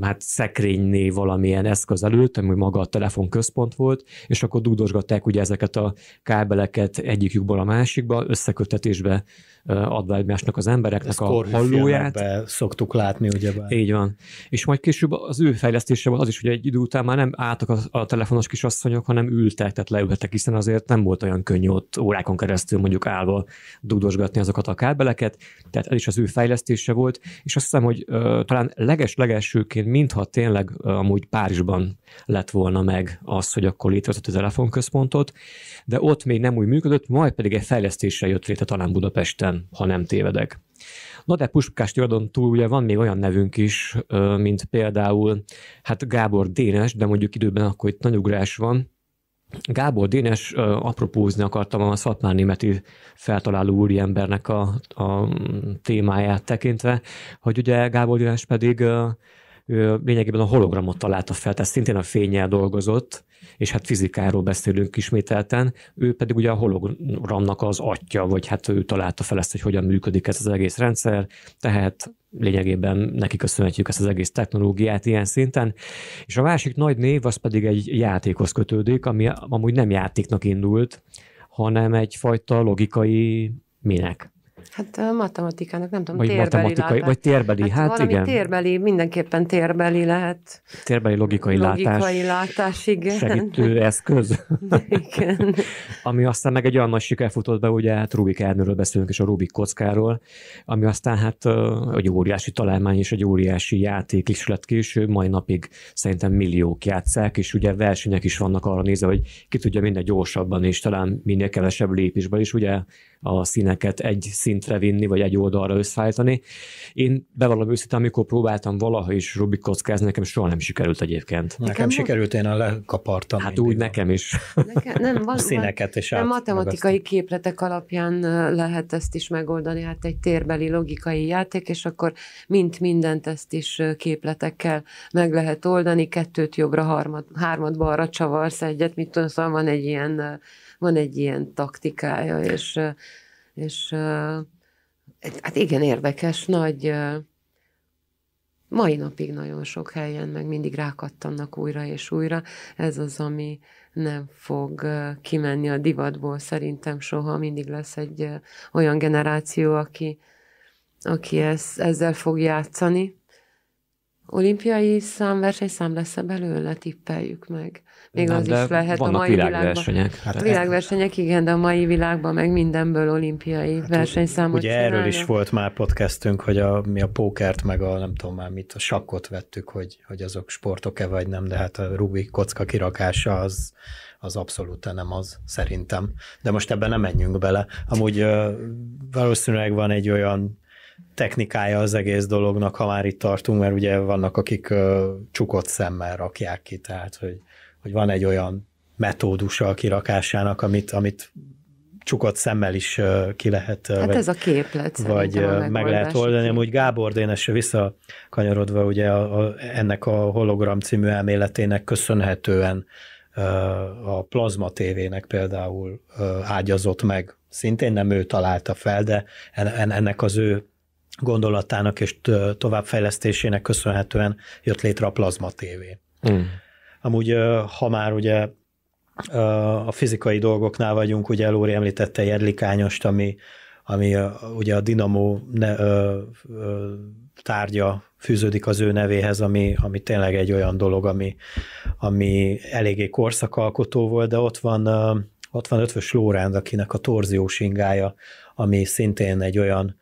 hát szekrényné valamilyen eszköz előtt, ami maga a telefonközpont volt, és akkor dúdosgatták ugye ezeket a kábeleket egyikükből a másikba, összekötetésbe adva egymásnak az embereknek Ezt a hallóját. szoktuk látni, ugye? Bár. Így van. És majd később az ő fejlesztése az is, hogy egy idő után már nem álltak a, a telefonos kisasszonyok, hanem ültek, tehát leültek, hiszen azért nem volt olyan könnyű ott órákon keresztül mondjuk állva dugdosgatni azokat a kábeleket, tehát ez is az ő fejlesztése volt, és azt hiszem, hogy ö, talán leges-legelsőként, mintha tényleg ö, amúgy Párizsban lett volna meg az, hogy akkor létrehozott a telefonközpontot, de ott még nem úgy működött, majd pedig egy fejlesztésre jött létre talán Budapesten ha nem tévedek. Na de Puskás Gyordon túl ugye van még olyan nevünk is, mint például hát Gábor Dénes, de mondjuk időben akkor itt nagy ugrás van, Gábor Dénes, apropózni akartam a Szatmár Németi feltaláló úriembernek a, a témáját tekintve, hogy ugye Gábor Dénes pedig ő lényegében a hologramot találta fel, tehát szintén a fényel dolgozott, és hát fizikáról beszélünk ismételten, ő pedig ugye a hologramnak az atya, vagy hát ő találta fel ezt, hogy hogyan működik ez az egész rendszer, tehát lényegében neki köszönhetjük ezt az egész technológiát ilyen szinten. És a másik nagy név az pedig egy játékhoz kötődik, ami amúgy nem játéknak indult, hanem egyfajta logikai minek Hát a matematikának nem tudom, vagy térbeli matematikai, látás. Vagy térbeli, hát, hát igen. térbeli, mindenképpen térbeli lehet. Térbeli logikai, logikai látás. Logikai látás, igen. Segítő [LAUGHS] eszköz. Igen. ami aztán meg egy olyan nagy siker futott be, ugye hát Rubik Ernőről beszélünk, és a Rubik kockáról, ami aztán hát egy óriási találmány és egy óriási játék is lett később, mai napig szerintem milliók játszák, és ugye versenyek is vannak arra nézve, hogy ki tudja minden gyorsabban, és talán minél kevesebb lépésben is, ugye a színeket egy szintre vinni, vagy egy oldalra összeállítani. Én bevallom őszintén, amikor próbáltam valaha is Rubik kockázni, nekem soha nem sikerült egyébként. Nekem, nekem sikerült, én a lekapartam. Hát úgy van. nekem is. Nekem, nem, [LAUGHS] van, színeket is nem matematikai képletek alapján lehet ezt is megoldani, hát egy térbeli logikai játék, és akkor mint mindent ezt is képletekkel meg lehet oldani, kettőt jobbra, harmad, hármat balra csavarsz egyet, mit tudom, szóval van egy ilyen van egy ilyen taktikája, és, és hát igen, érdekes, nagy, mai napig nagyon sok helyen, meg mindig rákattannak újra és újra. Ez az, ami nem fog kimenni a divatból szerintem soha. Mindig lesz egy olyan generáció, aki, aki ez, ezzel fog játszani. Olimpiai számversenyszám lesz-e belőle, tippeljük meg. Még Nem, az is lehet a mai világban. Hát világversenyek, igen, de a mai világban meg mindenből olimpiai hát versenyszámot Ugye csinálja. erről is volt már podcastünk, hogy a, mi a pókert, meg a nem tudom már mit, a sakkot vettük, hogy, hogy azok sportok-e vagy nem, de hát a Rubik kocka kirakása az, az abszolút nem az, szerintem. De most ebben nem menjünk bele. Amúgy valószínűleg van egy olyan technikája az egész dolognak, ha már itt tartunk, mert ugye vannak, akik ö, csukott szemmel rakják ki, tehát hogy, hogy van egy olyan metódusa a kirakásának, amit, amit csukott szemmel is ö, ki lehet. Hát vagy, ez a képlet Vagy a meg lehet oldani. Amúgy Gábor Dénes visszakanyarodva ugye a, a, ennek a hologram című elméletének köszönhetően ö, a plazma tévének például ágyazott meg szintén nem ő találta fel, de ennek az ő gondolatának és továbbfejlesztésének köszönhetően jött létre a plazma TV. Mm. Amúgy, ha már ugye a fizikai dolgoknál vagyunk, ugye Lóri említette Jedlikányost, ami, ami ugye a Dinamo ne, ö, ö, tárgya fűződik az ő nevéhez, ami, ami tényleg egy olyan dolog, ami, ami eléggé korszakalkotó volt, de ott van, ott van Ötvös Lóránd, akinek a torziós ingája, ami szintén egy olyan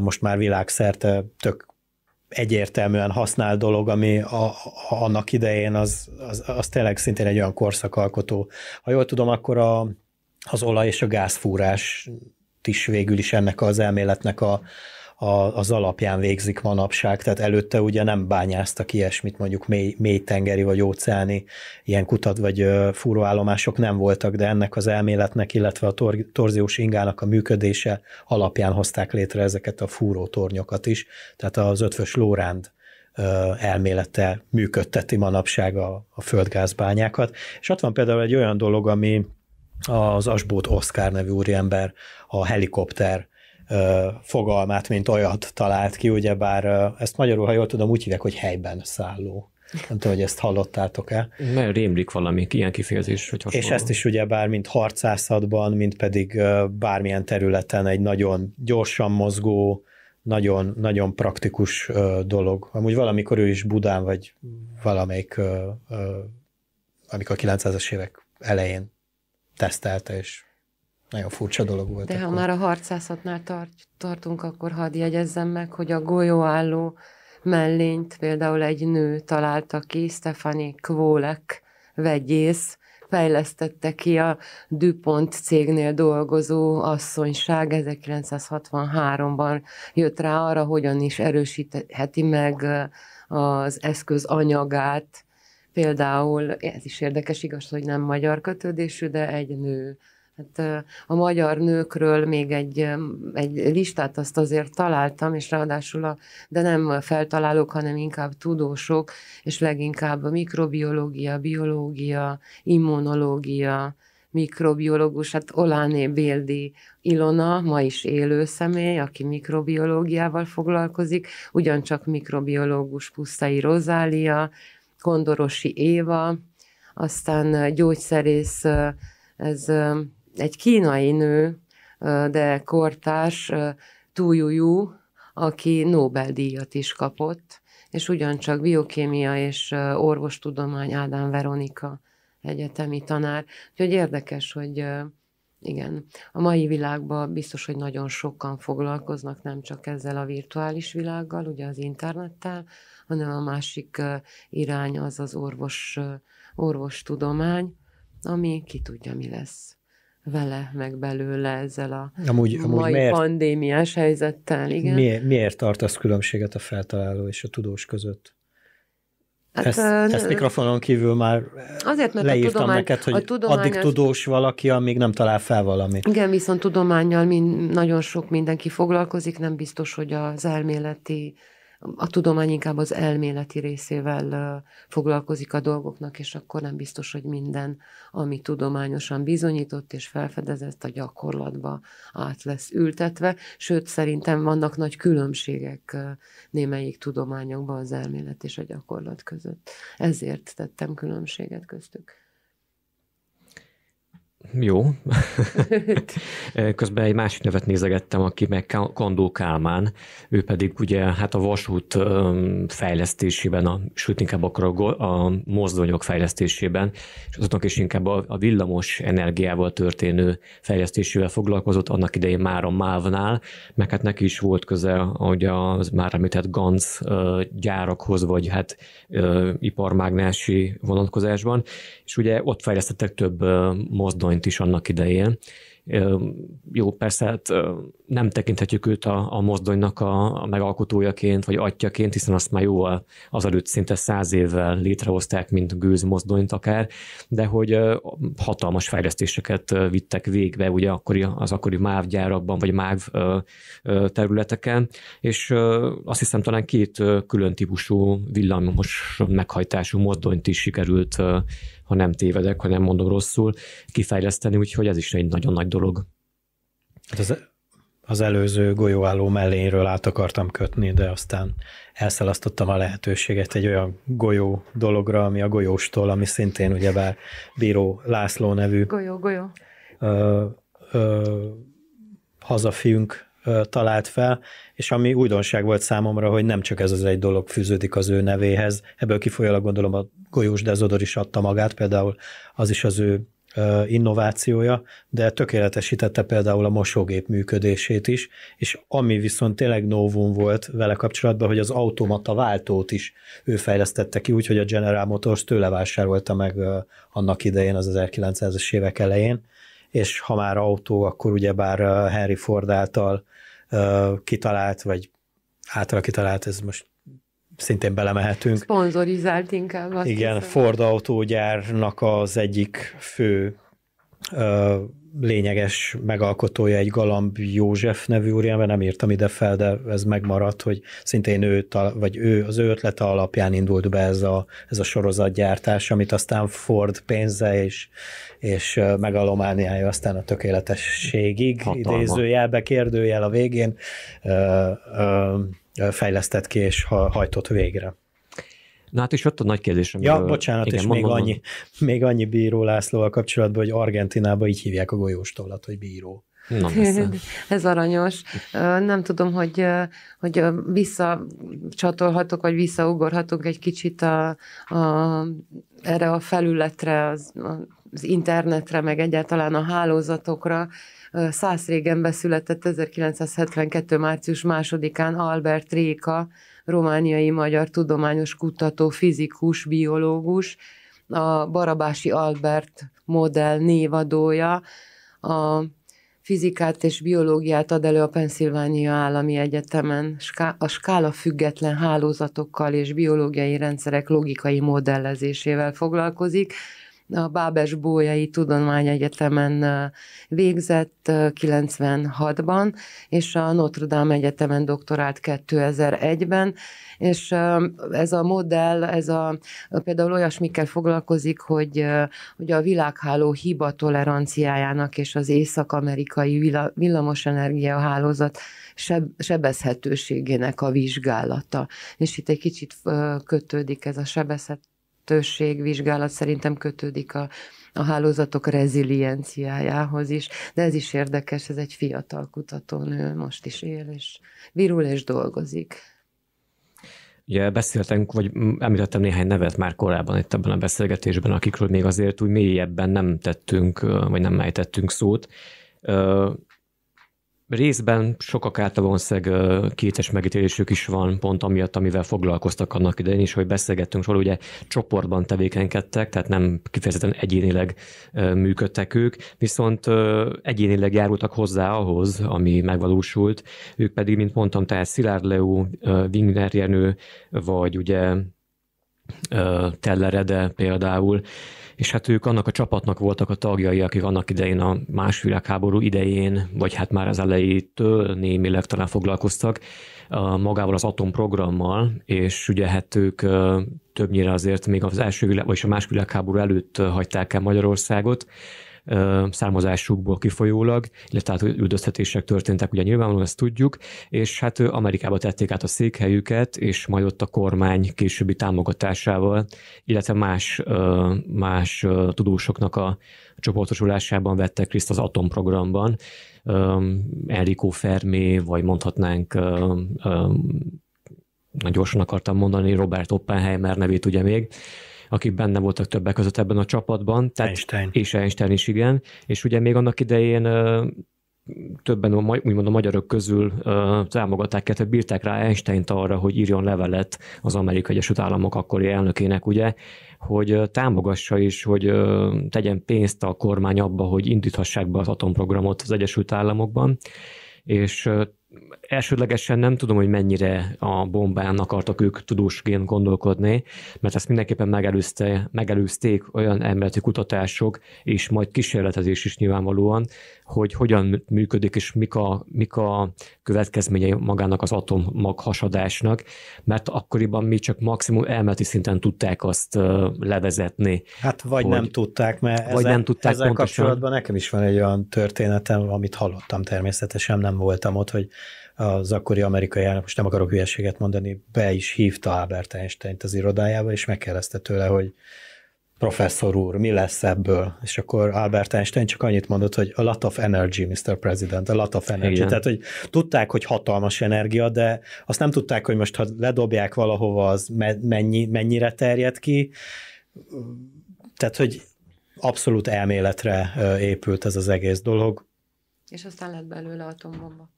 most már világszerte tök egyértelműen használ dolog, ami a, a, annak idején az, az, az tényleg szintén egy olyan korszakalkotó. Ha jól tudom, akkor a, az olaj és a gázfúrás is végül is ennek az elméletnek a, a, az alapján végzik manapság, tehát előtte ugye nem bányáztak ilyesmit, mondjuk mély, mély tengeri vagy óceáni ilyen kutat vagy fúróállomások nem voltak, de ennek az elméletnek, illetve a tor, torziós ingának a működése alapján hozták létre ezeket a fúrótornyokat is, tehát az ötvös Lóránd elmélete működteti manapság a, a földgázbányákat. És ott van például egy olyan dolog, ami az Asbót Oszkár nevű úriember a helikopter fogalmát, mint olyat talált ki, ugyebár ezt magyarul, ha jól tudom, úgy hívják, hogy helyben szálló. Nem tudom, hogy ezt hallottátok-e. Mert rémlik valami ilyen kifejezés, hogy hasonló. És ezt is ugye bár mint harcászatban, mint pedig bármilyen területen egy nagyon gyorsan mozgó, nagyon, nagyon praktikus dolog. Amúgy valamikor ő is Budán, vagy valamelyik, amikor a 900 es évek elején tesztelte, és nagyon furcsa dolog volt. De akkor. ha már a harcászatnál tart, tartunk, akkor hadd jegyezzem meg, hogy a golyóálló mellényt például egy nő találta ki, Stefani Kvólek vegyész, fejlesztette ki a DuPont cégnél dolgozó asszonyság 1963-ban jött rá arra, hogyan is erősítheti meg az eszköz anyagát. Például, ez is érdekes, igaz, hogy nem magyar kötődésű, de egy nő Hát a magyar nőkről még egy, egy listát azt azért találtam, és ráadásul a, de nem feltalálók, hanem inkább tudósok, és leginkább a mikrobiológia, biológia, immunológia, mikrobiológus, hát Oláné Béldi Ilona, ma is élő személy, aki mikrobiológiával foglalkozik, ugyancsak mikrobiológus Pusztai Rozália, Kondorosi Éva, aztán gyógyszerész, ez egy kínai nő, de kortárs, Tújújú, aki Nobel-díjat is kapott, és ugyancsak biokémia és orvostudomány Ádám Veronika egyetemi tanár. Úgyhogy érdekes, hogy igen, a mai világban biztos, hogy nagyon sokan foglalkoznak nem csak ezzel a virtuális világgal, ugye az internettel, hanem a másik irány az az orvos, orvostudomány, ami ki tudja, mi lesz vele, meg belőle ezzel a amúgy, amúgy mai miért, pandémiás helyzettel. Igen. Miért, miért tartasz különbséget a feltaláló és a tudós között? Hát, ezt, ezt mikrofonon kívül már azért, mert leírtam a tudomány, neked, hogy a tudományos, addig tudós valaki, amíg nem talál fel valamit. Igen, viszont tudományjal min, nagyon sok mindenki foglalkozik, nem biztos, hogy az elméleti a tudomány inkább az elméleti részével foglalkozik a dolgoknak, és akkor nem biztos, hogy minden, ami tudományosan bizonyított és felfedezett, a gyakorlatba át lesz ültetve. Sőt, szerintem vannak nagy különbségek némelyik tudományokban az elmélet és a gyakorlat között. Ezért tettem különbséget köztük. Jó. [LAUGHS] Eh, közben egy másik nevet nézegettem, aki meg Kondó Kálmán, ő pedig ugye hát a vasút fejlesztésében, a, sőt inkább akkor a, a mozdonyok fejlesztésében, és azoknak is inkább a, a villamos energiával történő fejlesztésével foglalkozott, annak idején már a Mávnál, meg hát neki is volt köze hogy az már említett GANZ gyárakhoz, vagy hát iparmágnási vonatkozásban, és ugye ott fejlesztettek több mozdony bitcoint is annak idején. Jó, persze hát nem tekinthetjük őt a, a mozdonynak a, a megalkotójaként, vagy atyaként, hiszen azt már jóval azelőtt szinte száz évvel létrehozták, mint gőz mozdonyt akár, de hogy hatalmas fejlesztéseket vittek végbe ugye akkori, az akkori MÁV gyárakban, vagy MÁV területeken, és azt hiszem talán két külön típusú villamos meghajtású mozdonyt is sikerült ha nem tévedek, ha nem mondom rosszul, kifejleszteni, úgyhogy ez is egy nagyon nagy dolog. Hát az, az előző golyóálló mellényről át akartam kötni, de aztán elszalasztottam a lehetőséget egy olyan golyó dologra, ami a golyóstól, ami szintén ugyebár Bíró László nevű golyó, golyó. Ö, ö, hazafiunk talált fel, és ami újdonság volt számomra, hogy nem csak ez az egy dolog fűződik az ő nevéhez, ebből kifolyólag gondolom a golyós dezodor is adta magát, például az is az ő innovációja, de tökéletesítette például a mosógép működését is, és ami viszont tényleg novum volt vele kapcsolatban, hogy az automata váltót is ő fejlesztette ki, úgyhogy a General Motors tőle vásárolta meg annak idején, az 1900-es évek elején, és ha már autó, akkor ugyebár Henry Ford által kitalált, vagy általa kitalált, ez most szintén belemehetünk. Sponzorizált inkább. Azt Igen, hiszem. Ford autógyárnak az egyik fő lényeges megalkotója egy Galamb József nevű úriember, nem írtam ide fel, de ez megmaradt, hogy szintén ő, vagy ő az ő ötlete alapján indult be ez a, ez a sorozatgyártás, amit aztán Ford pénze és, és megalomániája aztán a tökéletességig, Hatalma. idézőjelbe, kérdőjel a végén fejlesztett ki és hajtott végre. Na hát is ott a nagy kérdés, amiről... Ja, bocsánat, igen, és mondom, még, annyi, még annyi Bíró Lászlóval kapcsolatban, hogy Argentinában így hívják a golyóstollat, hogy bíró. Na, [LAUGHS] Ez aranyos. Nem tudom, hogy, hogy visszacsatolhatok, vagy visszaugorhatok egy kicsit a, a, erre a felületre, az, az internetre, meg egyáltalán a hálózatokra. Száz régen beszületett 1972. március másodikán Albert Réka, romániai magyar tudományos kutató, fizikus, biológus, a Barabási Albert modell névadója, a fizikát és biológiát ad elő a Pennsylvania Állami Egyetemen, a skála független hálózatokkal és biológiai rendszerek logikai modellezésével foglalkozik, a Bábes Bójai Tudományegyetemen végzett 96-ban, és a Notre Dame Egyetemen doktorált 2001-ben, és ez a modell, ez a például olyasmikkel foglalkozik, hogy, hogy a világháló hiba toleranciájának és az észak-amerikai villamosenergia hálózat sebezhetőségének a vizsgálata. És itt egy kicsit kötődik ez a sebezhetőség kettősségvizsgálat szerintem kötődik a, a hálózatok rezilienciájához is, de ez is érdekes, ez egy fiatal kutatónő, most is él, és virul és dolgozik. Ugye beszéltünk, vagy említettem néhány nevet már korábban itt ebben a beszélgetésben, akikről még azért úgy mélyebben nem tettünk, vagy nem ejtettünk szót. Részben sokak által valószínűleg kétes megítélésük is van, pont amiatt, amivel foglalkoztak annak idején is, hogy beszélgettünk róla, ugye csoportban tevékenykedtek, tehát nem kifejezetten egyénileg működtek ők, viszont egyénileg járultak hozzá ahhoz, ami megvalósult. Ők pedig, mint mondtam, tehát Szilárd Leó, Wigner Jenő, vagy ugye Tellerede például, és hát ők annak a csapatnak voltak a tagjai, akik annak idején a más világháború idején, vagy hát már az elejétől némileg talán foglalkoztak magával az atomprogrammal, és ugye hát ők többnyire azért még az első világ, vagy a más világháború előtt hagyták el Magyarországot, származásukból kifolyólag, illetve hát üldöztetések történtek, ugye nyilvánvalóan ezt tudjuk, és hát Amerikába tették át a székhelyüket, és majd ott a kormány későbbi támogatásával, illetve más, más tudósoknak a csoportosulásában vettek részt az atomprogramban. Enrico Fermi, vagy mondhatnánk na gyorsan akartam mondani, Robert Oppenheimer nevét ugye még, akik benne voltak többek között ebben a csapatban. Tehát, Einstein. És Einstein is, igen. És ugye még annak idején többen úgymond a magyarok közül uh, támogatták, illetve bírták rá Einsteint arra, hogy írjon levelet az Amerikai Egyesült Államok akkori elnökének, ugye, hogy támogassa is, hogy tegyen pénzt a kormány abba, hogy indíthassák be az atomprogramot az Egyesült Államokban, és elsődlegesen nem tudom, hogy mennyire a bombán akartak ők tudósként gondolkodni, mert ezt mindenképpen megelőzte, megelőzték olyan emberi kutatások, és majd kísérletezés is nyilvánvalóan, hogy hogyan működik, és mik a, mik a következményei magának az atommag hasadásnak, mert akkoriban mi csak maximum elméleti szinten tudták azt levezetni. Hát vagy hogy, nem tudták, mert vagy ezzel, nem tudták ezzel pontosan. kapcsolatban nekem is van egy olyan történetem, amit hallottam természetesen, nem voltam ott, hogy az akkori amerikai elnök, most nem akarok hülyeséget mondani, be is hívta Albert Einstein-t az irodájába, és megkérdezte tőle, hogy professzor úr, mi lesz ebből? És akkor Albert Einstein csak annyit mondott, hogy a lot of energy, Mr. President, a lot of energy. Igen. Tehát, hogy tudták, hogy hatalmas energia, de azt nem tudták, hogy most ha ledobják valahova, az mennyi, mennyire terjed ki. Tehát, hogy abszolút elméletre épült ez az egész dolog. És aztán lett belőle atombomba.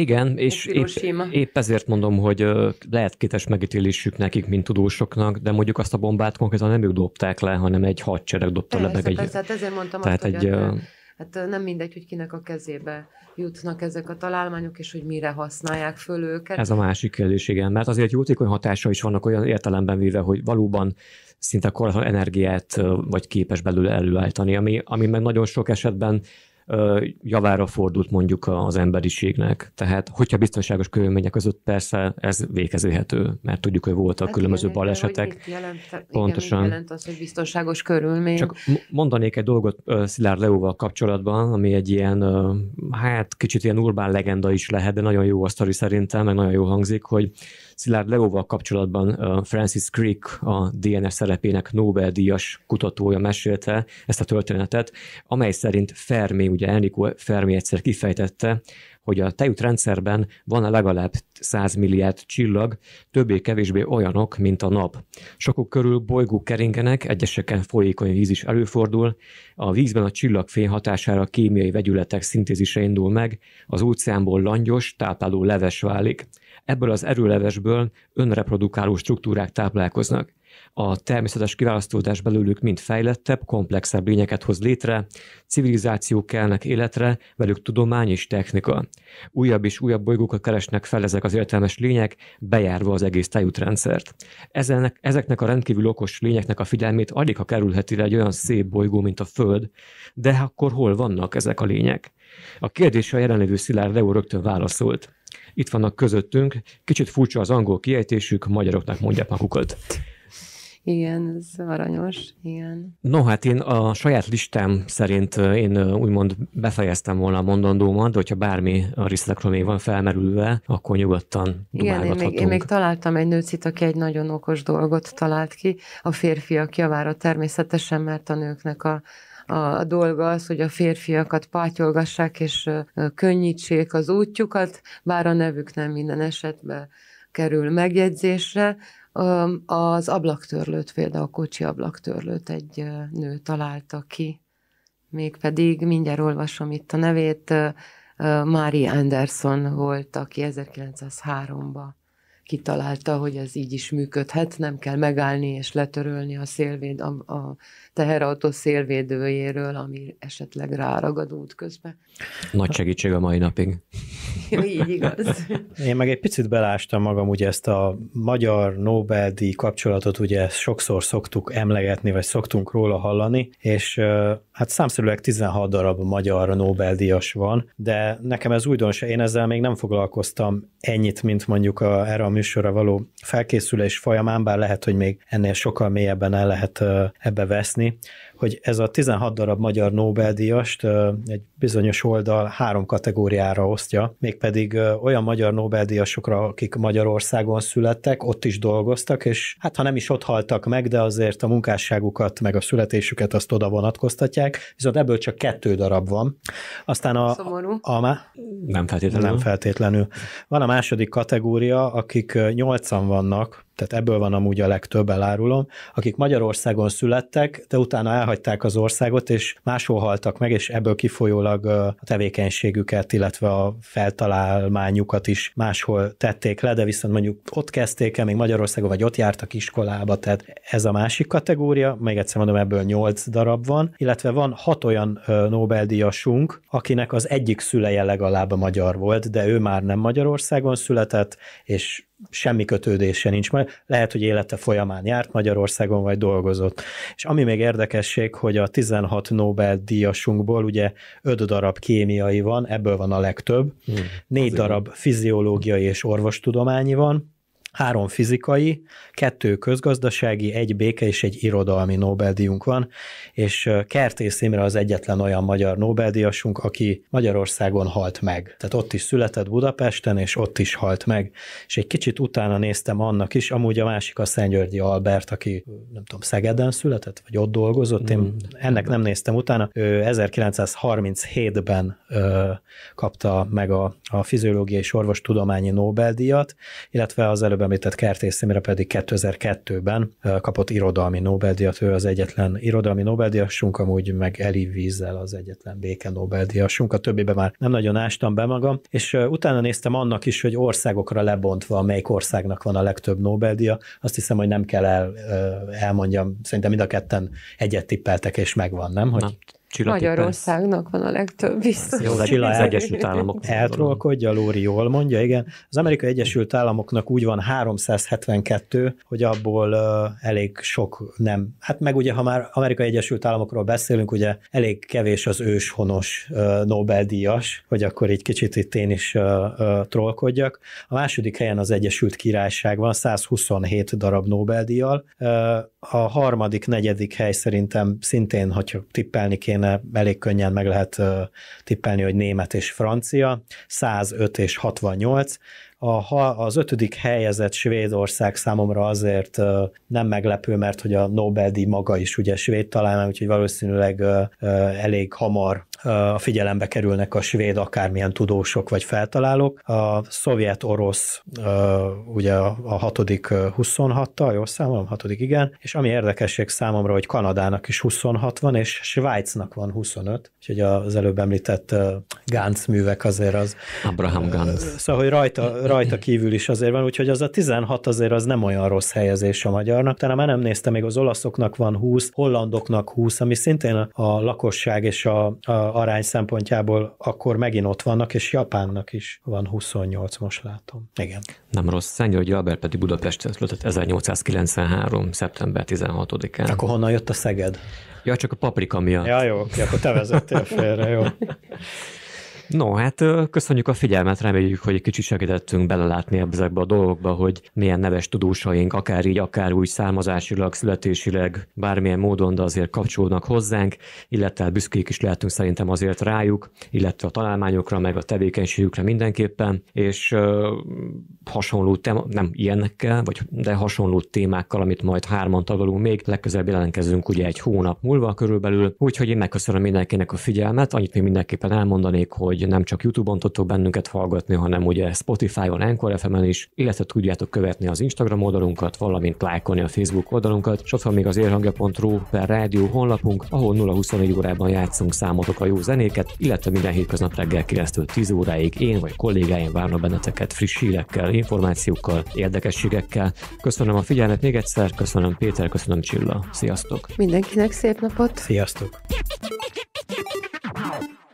Igen, és épp, épp ezért mondom, hogy lehet kétes megítélésük nekik, mint tudósoknak, de mondjuk azt a bombát konkrétan nem ők dobták le, hanem egy hadsereg dobta persze, le meg egy... Persze, hát ezért mondtam tehát azt, egy, hogy a, hát, hát nem mindegy, hogy kinek a kezébe jutnak ezek a találmányok, és hogy mire használják föl őket. Ez a másik kérdés, igen, mert azért jótékony hatása is vannak olyan értelemben véve, hogy valóban szinte korlátlan energiát vagy képes belőle előállítani, ami, ami meg nagyon sok esetben javára fordult mondjuk az emberiségnek. Tehát, hogyha biztonságos körülmények között persze ez végezőhető, mert tudjuk, hogy voltak hát különböző igen, balesetek. Jelent, Pontosan. Igen, jelent az, hogy biztonságos körülmény. Csak mondanék egy dolgot Szilárd Leóval kapcsolatban, ami egy ilyen, hát kicsit ilyen urbán legenda is lehet, de nagyon jó a sztori szerintem, meg nagyon jó hangzik, hogy Szilárd Leóval kapcsolatban Francis Crick, a DNS szerepének Nobel-díjas kutatója mesélte ezt a történetet, amely szerint Fermi, ugye Enrico Fermi egyszer kifejtette, hogy a tejútrendszerben van legalább 100 milliárd csillag, többé-kevésbé olyanok, mint a nap. Sokuk körül bolygók keringenek, egyeseken folyékony víz is előfordul, a vízben a csillagfény hatására kémiai vegyületek szintézise indul meg, az óceánból langyos, tápláló leves válik. Ebből az erőlevesből önreprodukáló struktúrák táplálkoznak. A természetes kiválasztódás belőlük mind fejlettebb, komplexebb lényeket hoz létre, civilizációk kelnek életre, velük tudomány és technika. Újabb és újabb bolygókat keresnek fel ezek az értelmes lények, bejárva az egész tájútrendszert. Ezenek, ezeknek a rendkívül okos lényeknek a figyelmét alig ha kerülheti le egy olyan szép bolygó, mint a Föld, de akkor hol vannak ezek a lények? A kérdésre a jelenlévő Szilárd Leó rögtön válaszolt itt vannak közöttünk, kicsit furcsa az angol kiejtésük, magyaroknak mondják magukat. Igen, ez aranyos, igen. No, hát én a saját listám szerint én úgymond befejeztem volna a mondandómat, de hogyha bármi a részletekről még van felmerülve, akkor nyugodtan Igen, én még, én még találtam egy nőcit, aki egy nagyon okos dolgot talált ki, a férfiak javára természetesen, mert a nőknek a a dolga az, hogy a férfiakat pátyolgassák és könnyítsék az útjukat, bár a nevük nem minden esetben kerül megjegyzésre. Az ablaktörlőt, például a kocsi ablaktörlőt egy nő találta ki, mégpedig mindjárt olvasom itt a nevét, Mári Anderson volt, aki 1903-ban kitalálta, hogy ez így is működhet, nem kell megállni és letörölni a szélvéd a, a teherautó szélvédőjéről, ami esetleg ráragad út közben. Nagy segítség a mai napig. [LAUGHS] Jó, így igaz. Én meg egy picit belástam magam ugye ezt a magyar Nobel-díj kapcsolatot, ugye sokszor szoktuk emlegetni, vagy szoktunk róla hallani, és hát számszerűleg 16 darab magyar Nobel-díjas van, de nekem ez újdonság, én ezzel még nem foglalkoztam ennyit, mint mondjuk a, erre a műsorra való felkészülés folyamán, bár lehet, hogy még ennél sokkal mélyebben el lehet ebbe veszni, olvasni, hogy ez a 16 darab magyar Nobel-díjast egy bizonyos oldal három kategóriára osztja, mégpedig olyan magyar Nobel-díjasokra, akik Magyarországon születtek, ott is dolgoztak, és hát ha nem is ott haltak meg, de azért a munkásságukat, meg a születésüket azt oda vonatkoztatják, viszont ebből csak kettő darab van. Aztán a... Szomorú. A, a, nem feltétlenül. Nem feltétlenül. Van a második kategória, akik nyolcan vannak, tehát ebből van amúgy a legtöbb, elárulom, akik Magyarországon születtek, de utána elhagyták az országot, és máshol haltak meg, és ebből kifolyólag a tevékenységüket, illetve a feltalálmányukat is máshol tették le, de viszont mondjuk ott kezdték el, még Magyarországon, vagy ott jártak iskolába, tehát ez a másik kategória, még egyszer mondom, ebből nyolc darab van, illetve van hat olyan Nobel-díjasunk, akinek az egyik szüleje legalább a magyar volt, de ő már nem Magyarországon született, és semmi kötődése nincs, mert lehet, hogy élete folyamán járt Magyarországon, vagy dolgozott. És ami még érdekesség, hogy a 16 Nobel-díjasunkból ugye 5 darab kémiai van, ebből van a legtöbb, hmm, darab fiziológiai és orvostudományi van, Három fizikai, kettő közgazdasági, egy béke és egy irodalmi Nobel-díjunk van, és Kertész Imre az egyetlen olyan magyar Nobel-díjasunk, aki Magyarországon halt meg. Tehát ott is született Budapesten, és ott is halt meg. És egy kicsit utána néztem annak is, amúgy a másik a Szentgyörgyi Albert, aki nem tudom, Szegeden született, vagy ott dolgozott, én hmm. ennek nem néztem utána. Ő 1937-ben ö, kapta meg a, a fiziológiai és orvostudományi Nobel-díjat, illetve az előbb előbb említett Kertész Imre pedig 2002-ben kapott irodalmi Nobel-díjat, ő az egyetlen irodalmi Nobel-díjasunk, amúgy meg Eli Wiesel az egyetlen béke Nobel-díjasunk, a többibe már nem nagyon ástam be magam, és utána néztem annak is, hogy országokra lebontva, melyik országnak van a legtöbb Nobel-díja, azt hiszem, hogy nem kell el, elmondjam, szerintem mind a ketten egyet tippeltek, és megvan, nem? Hogy... Na Csilla Magyarországnak van a legtöbb biztos. Jó, Csilla Egyesült Államok. [LAUGHS] Eltrolkodja, Lóri jól mondja, igen. Az Amerikai Egyesült Államoknak úgy van 372, hogy abból uh, elég sok nem. Hát meg ugye, ha már Amerikai Egyesült Államokról beszélünk, ugye elég kevés az őshonos uh, Nobel-díjas, hogy akkor így kicsit itt én is uh, uh, trollkodjak. A második helyen az Egyesült Királyság van, 127 darab Nobel-díjjal. Uh, a harmadik, negyedik hely szerintem szintén, hogyha tippelni kéne, elég könnyen meg lehet tippelni, hogy német és francia, 105 és 68. A, az ötödik helyezett Svédország számomra azért nem meglepő, mert hogy a Nobel-díj maga is ugye svéd talán, úgyhogy valószínűleg elég hamar a figyelembe kerülnek a svéd akármilyen tudósok vagy feltalálók. A szovjet-orosz ugye a hatodik 26-tal, jó számolom, hatodik igen, és ami érdekesség számomra, hogy Kanadának is 26 van, és Svájcnak van 25, úgyhogy az előbb említett Gánc művek azért az. Abraham Gantz. Szóval, hogy rajta, rajta kívül is azért van, úgyhogy az a 16 azért az nem olyan rossz helyezés a magyarnak, tehát már nem néztem, még az olaszoknak van 20, hollandoknak 20, ami szintén a lakosság és a, a arány szempontjából akkor megint ott vannak, és Japánnak is van 28, most látom. Igen. Nem rossz, Szent György Albert pedig Budapest született 1893. szeptember 16-án. Akkor honnan jött a Szeged? Ja, csak a paprika miatt. Ja, jó, akkor te vezettél félre, jó. [LAUGHS] No, hát köszönjük a figyelmet, reméljük, hogy egy kicsit segítettünk belelátni ezekbe a dolgokba, hogy milyen neves tudósaink, akár így, akár úgy származásilag, születésileg, bármilyen módon, de azért kapcsolódnak hozzánk, illetve hát büszkék is lehetünk szerintem azért rájuk, illetve a találmányokra, meg a tevékenységükre mindenképpen, és uh, hasonló téma, nem ilyenekkel, vagy de hasonló témákkal, amit majd hárman tagolunk még, legközelebb jelentkezünk ugye egy hónap múlva körülbelül, úgyhogy én megköszönöm mindenkinek a figyelmet, annyit még mindenképpen elmondanék, hogy hogy nem csak YouTube-on tudtok bennünket hallgatni, hanem ugye Spotify-on, Anchor FM-en is, illetve tudjátok követni az Instagram oldalunkat, valamint lájkolni a Facebook oldalunkat, és ott van még az érhangja.ru per rádió honlapunk, ahol 0-24 órában játszunk számotok a jó zenéket, illetve minden hétköznap reggel 9 10 óráig én vagy kollégáim várnak benneteket friss hírekkel, információkkal, érdekességekkel. Köszönöm a figyelmet még egyszer, köszönöm Péter, köszönöm Csilla. Sziasztok! Mindenkinek szép napot! Sziasztok!